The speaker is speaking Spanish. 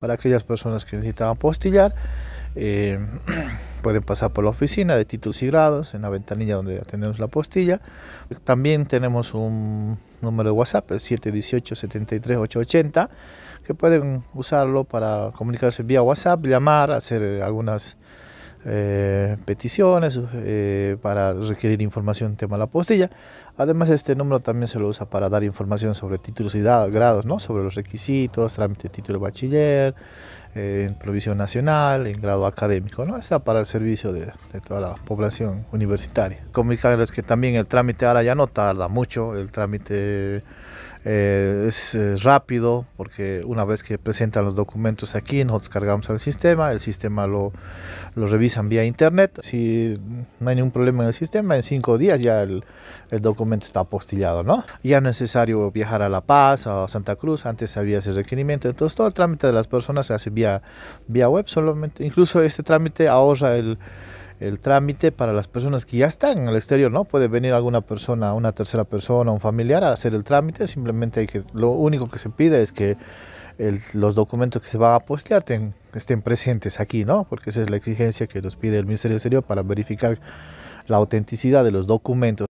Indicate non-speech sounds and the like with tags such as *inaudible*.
Para aquellas personas que necesitan apostillar, eh, *clears throat* pueden pasar por la oficina de títulos y grados, en la ventanilla donde atendemos la apostilla. También tenemos un número de WhatsApp, el 718-73-880, que pueden usarlo para comunicarse vía WhatsApp, llamar, hacer algunas eh, peticiones eh, para requerir información en tema de la postilla. Además, este número también se lo usa para dar información sobre títulos y grados, ¿no? sobre los requisitos, trámite de título de bachiller, eh, en provisión nacional, en grado académico. ¿no? Está para el servicio de, de toda la población universitaria. Comunicarles que también el trámite ahora ya no tarda mucho, el trámite eh, es rápido porque una vez que presentan los documentos aquí, nos cargamos al sistema, el sistema lo, lo revisan vía internet. Si no hay ningún problema en el sistema, en cinco días ya el, documento está apostillado, ¿no? Ya es necesario viajar a La Paz, o a Santa Cruz, antes había ese requerimiento. Entonces todo el trámite de las personas se hace vía, vía web solamente. Incluso este trámite ahorra el el trámite para las personas que ya están en el exterior, ¿no? Puede venir alguna persona, una tercera persona, un familiar a hacer el trámite, simplemente hay que, lo único que se pide es que los documentos que se va a postear estén presentes aquí, ¿no? Porque esa es la exigencia que nos pide el Ministerio de Exterior para verificar la autenticidad de los documentos.